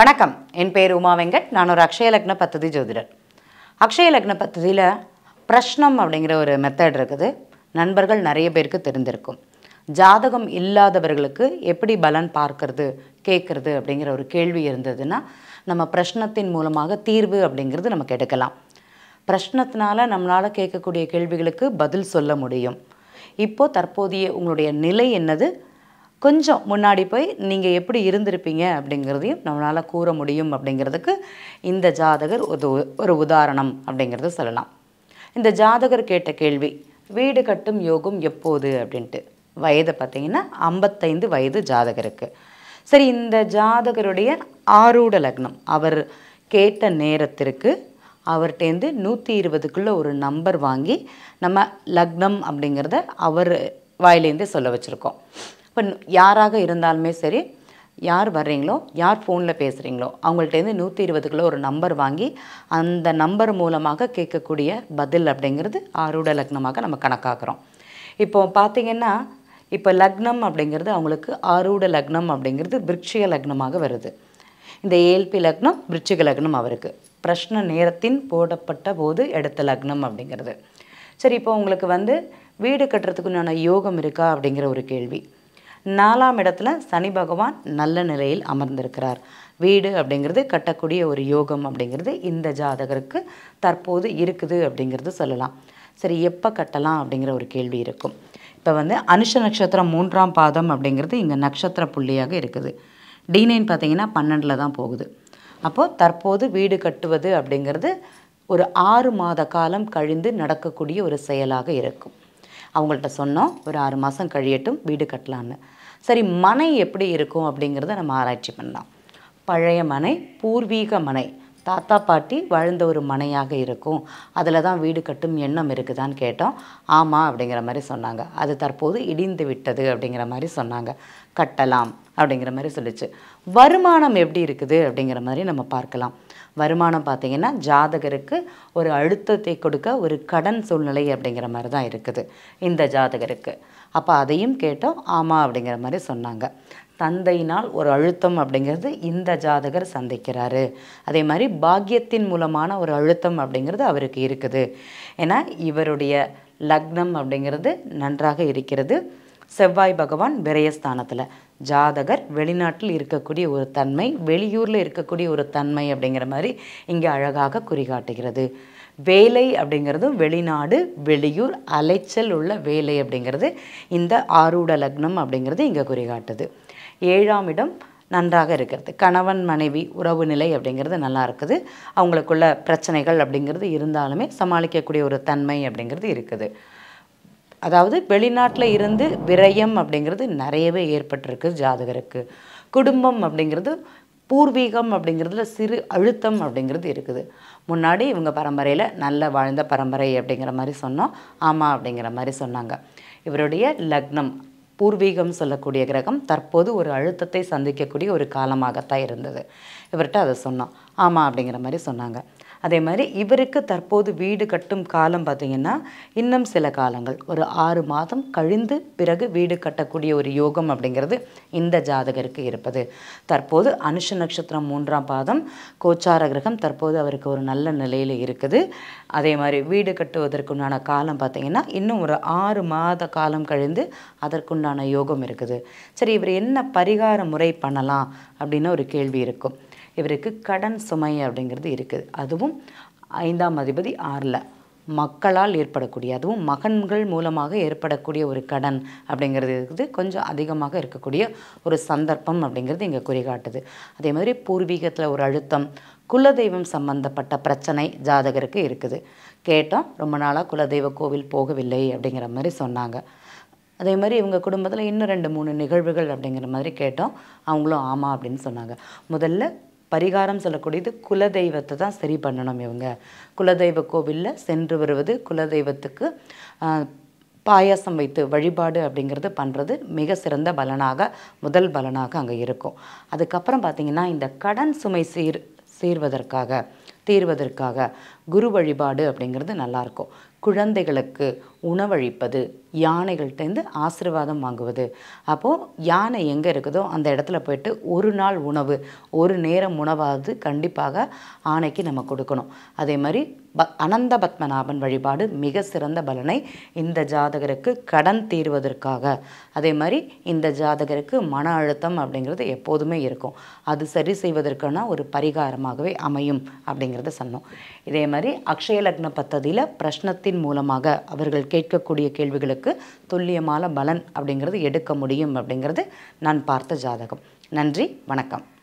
வணக்கம் என் பேர் உமா வெங்கட் நான் ஒரு அக்ஷயலக்ன பத்ததி ஜோதிடர் அக்ஷய லக்ன பத்ததியில் பிரஷ்னம் அப்படிங்கிற ஒரு மெத்தட் இருக்குது நண்பர்கள் நிறைய பேருக்கு தெரிந்திருக்கும் ஜாதகம் இல்லாதவர்களுக்கு எப்படி பலன் பார்க்கறது கேட்குறது அப்படிங்கிற ஒரு கேள்வி இருந்ததுன்னா நம்ம பிரஷ்னத்தின் மூலமாக தீர்வு அப்படிங்கிறது நம்ம கெடுக்கலாம் பிரஷ்னத்தினால நம்மளால் கேட்கக்கூடிய கேள்விகளுக்கு பதில் சொல்ல முடியும் இப்போது தற்போதைய உங்களுடைய நிலை என்னது கொஞ்சம் முன்னாடி போய் நீங்கள் எப்படி இருந்திருப்பீங்க அப்படிங்கிறதையும் நம்மளால் கூற முடியும் அப்படிங்கிறதுக்கு இந்த ஜாதகர் ஒரு ஒரு உதாரணம் அப்படிங்கிறத சொல்லலாம் இந்த ஜாதகர் கேட்ட கேள்வி வீடு கட்டும் யோகம் எப்போது அப்படின்ட்டு வயது பார்த்திங்கன்னா ஐம்பத்தைந்து வயது ஜாதகருக்கு சரி இந்த ஜாதகருடைய ஆரூட லக்னம் அவர் கேட்ட நேரத்திற்கு அவர்கிட்டேருந்து நூற்றி இருபதுக்குள்ளே ஒரு நம்பர் வாங்கி நம்ம லக்னம் அப்படிங்கிறத அவர் வாயிலேருந்தே சொல்ல வச்சுருக்கோம் இப்போ யாராக இருந்தாலுமே சரி யார் வர்றீங்களோ யார் ஃபோனில் பேசுகிறீங்களோ அவங்கள்ட்டேருந்து நூற்றி இருபதுக்குள்ள ஒரு நம்பர் வாங்கி அந்த நம்பர் மூலமாக கேட்கக்கூடிய பதில் அப்படிங்கிறது ஆரூட லக்னமாக நம்ம கணக்காக்குறோம் இப்போ பார்த்திங்கன்னா இப்போ லக்னம் அப்படிங்கிறது அவங்களுக்கு ஆரூட லக்னம் அப்படிங்கிறது விருட்சிக லக்னமாக வருது இந்த ஏல்பி லக்னம் விருட்சிக லக்னம் அவருக்கு பிரஷ்ன நேரத்தின் போடப்பட்ட போது எடுத்த லக்னம் அப்படிங்கிறது சரி இப்போ உங்களுக்கு வந்து வீடு கட்டுறதுக்குன்னான யோகம் இருக்கா அப்படிங்கிற ஒரு கேள்வி நாலாம் இடத்துல சனி பகவான் நல்ல நிலையில் அமர்ந்திருக்கிறார் வீடு அப்படிங்கிறது கட்டக்கூடிய ஒரு யோகம் அப்படிங்கிறது இந்த ஜாதகருக்கு தற்போது இருக்குது அப்படிங்கிறது சொல்லலாம் சரி எப்போ கட்டலாம் அப்படிங்கிற ஒரு கேள்வி இருக்கும் இப்போ வந்து அனுஷ நட்சத்திரம் மூன்றாம் பாதம் அப்படிங்கிறது இங்கே நட்சத்திர புள்ளியாக இருக்குது டிநைன் பார்த்தீங்கன்னா பன்னெண்டில் தான் போகுது அப்போது தற்போது வீடு கட்டுவது அப்படிங்கிறது ஒரு ஆறு மாத காலம் கழிந்து நடக்கக்கூடிய ஒரு செயலாக இருக்கும் அவங்கள்ட்ட சொன்னோம் ஒரு ஆறு மாதம் கழியட்டும் வீடு கட்டலான்னு சரி மனை எப்படி இருக்கும் அப்படிங்கிறத நம்ம ஆராய்ச்சி பண்ணலாம் பழைய மனை பூர்வீக மனை தாத்தா பாட்டி வாழ்ந்த ஒரு மனையாக இருக்கும் அதில் தான் வீடு கட்டும் எண்ணம் இருக்குதான்னு கேட்டோம் ஆமாம் அப்படிங்கிற மாதிரி சொன்னாங்க அது தற்போது இடிந்து விட்டது அப்படிங்கிற மாதிரி சொன்னாங்க கட்டலாம் அப்படிங்கிற மாதிரி சொல்லிச்சு வருமானம் எப்படி இருக்குது அப்படிங்கிற மாதிரி நம்ம பார்க்கலாம் வருமானம் பார்த்திங்கன்னா ஜாதகருக்கு ஒரு அழுத்தத்தை கொடுக்க ஒரு கடன் சூழ்நிலை அப்படிங்கிற மாதிரி தான் இருக்குது இந்த ஜாதகருக்கு அப்போ அதையும் கேட்டோம் ஆமாம் அப்படிங்கிற மாதிரி சொன்னாங்க தந்தையினால் ஒரு அழுத்தம் அப்படிங்கிறது இந்த ஜாதகர் சந்திக்கிறாரு அதே மாதிரி பாக்கியத்தின் மூலமான ஒரு அழுத்தம் அப்படிங்கிறது அவருக்கு இருக்குது ஏன்னா இவருடைய லக்னம் அப்படிங்கிறது நன்றாக இருக்கிறது செவ்வாய் பகவான் விரயஸ்தானத்தில் ஜாதகர் வெளிநாட்டில் இருக்கக்கூடிய ஒரு தன்மை வெளியூரில் இருக்கக்கூடிய ஒரு தன்மை அப்படிங்கிற மாதிரி இங்கே அழகாக குறிகாட்டுகிறது வேலை அப்படிங்கிறதும் வெளிநாடு வெளியூர் அலைச்சல் உள்ள வேலை அப்படிங்கிறது இந்த ஆரூட லக்னம் அப்படிங்கிறது இங்கே குறிகாட்டுது ஏழாம் இடம் நன்றாக இருக்கிறது கணவன் மனைவி உறவு நிலை அப்படிங்கிறது நல்லா இருக்குது அவங்களுக்குள்ள பிரச்சனைகள் அப்படிங்கிறது இருந்தாலுமே சமாளிக்கக்கூடிய ஒரு தன்மை அப்படிங்கிறது இருக்குது அதாவது வெளிநாட்டில் இருந்து விரயம் அப்படிங்கிறது நிறையவே ஏற்பட்டிருக்கு ஜாதகருக்கு குடும்பம் அப்படிங்கிறது பூர்வீகம் அப்படிங்கிறதுல சிறு அழுத்தம் அப்படிங்கிறது இருக்குது முன்னாடி இவங்க பரம்பரையில் நல்ல வாழ்ந்த பரம்பரை அப்படிங்கிற மாதிரி சொன்னோம் ஆமாம் அப்படிங்கிற மாதிரி சொன்னாங்க இவருடைய லக்னம் பூர்வீகம் சொல்லக்கூடிய கிரகம் தற்போது ஒரு அழுத்தத்தை சந்திக்கக்கூடிய ஒரு காலமாகத்தான் இருந்தது இவர்கிட்ட அதை சொன்னோம் ஆமாம் அப்படிங்கிற மாதிரி சொன்னாங்க அதே மாதிரி இவருக்கு தற்போது வீடு கட்டும் காலம் பார்த்திங்கன்னா இன்னும் சில காலங்கள் ஒரு ஆறு மாதம் கழிந்து பிறகு வீடு கட்டக்கூடிய ஒரு யோகம் அப்படிங்கிறது இந்த ஜாதகருக்கு இருப்பது தற்போது அனுஷ நட்சத்திரம் மூன்றாம் பாதம் கோச்சார கிரகம் தற்போது அவருக்கு ஒரு நல்ல நிலையில் இருக்குது அதே மாதிரி வீடு கட்டுவதற்குண்டான காலம் பார்த்திங்கன்னா இன்னும் ஒரு ஆறு மாத காலம் கழிந்து அதற்குண்டான யோகம் இருக்குது சரி இவர் என்ன பரிகார முறை பண்ணலாம் அப்படின்னு ஒரு கேள்வி இருக்கும் இவருக்கு கடன் சுமை அப்படிங்கிறது இருக்குது அதுவும் ஐந்தாம் அதிபதி ஆறில் மக்களால் ஏற்படக்கூடிய அதுவும் மகன்கள் மூலமாக ஏற்படக்கூடிய ஒரு கடன் அப்படிங்கிறது இருக்குது கொஞ்சம் அதிகமாக இருக்கக்கூடிய ஒரு சந்தர்ப்பம் அப்படிங்கிறது இங்கே குறிகாட்டுது அதே மாதிரி பூர்வீகத்தில் ஒரு அழுத்தம் குலதெய்வம் சம்பந்தப்பட்ட பிரச்சனை ஜாதகருக்கு இருக்குது கேட்டோம் ரொம்ப நாளாக குலதெய்வ கோவில் போகவில்லை அப்படிங்கிற மாதிரி சொன்னாங்க அதே மாதிரி இவங்க குடும்பத்தில் இன்னும் ரெண்டு மூணு நிகழ்வுகள் அப்படிங்கிற மாதிரி கேட்டோம் அவங்களும் ஆமாம் அப்படின்னு சொன்னாங்க முதல்ல பரிகாரம் சொல்லக்கூடியது குலதெய்வத்தை தான் சரி பண்ணணும் இவங்க குலதெய்வ கோவிலில் சென்று வருவது குலதெய்வத்துக்கு பாயாசம் வைத்து வழிபாடு அப்படிங்கிறது பண்ணுறது மிக சிறந்த பலனாக முதல் பலனாக அங்கே இருக்கும் அதுக்கப்புறம் பார்த்திங்கன்னா இந்த கடன் சுமை சீர் சீர்வதற்காக தீர்வதற்காக குரு வழிபாடு அப்படிங்கிறது நல்லாயிருக்கும் குழந்தைகளுக்கு உணவளிப்பது யானைகள்கிட்டேருந்து ஆசிர்வாதம் வாங்குவது அப்போது யானை எங்கே இருக்குதோ அந்த இடத்துல போயிட்டு ஒரு நாள் உணவு ஒரு நேரம் உணவாவது கண்டிப்பாக ஆணைக்கு நம்ம கொடுக்கணும் அதே மாதிரி ப அனந்த பத்மநாபன் வழிபாடு மிக சிறந்த பலனை இந்த ஜாதகருக்கு கடன் தீர்வதற்காக அதே மாதிரி இந்த ஜாதகருக்கு மன அழுத்தம் அப்படிங்கிறது எப்போதுமே இருக்கும் அது சரி செய்வதற்கான ஒரு பரிகாரமாகவே அமையும் அப்படிங்கிறத சொன்னோம் இதே மாதிரி அக்ஷய லக்ன பத்ததியில் பிரஷ்னத்தின் மூலமாக அவர்கள் கேட்கக்கூடிய கேள்விகளுக்கு துல்லியமான பலன் அப்படிங்கிறது எடுக்க முடியும் அப்படிங்கிறது நான் பார்த்த ஜாதகம் நன்றி வணக்கம்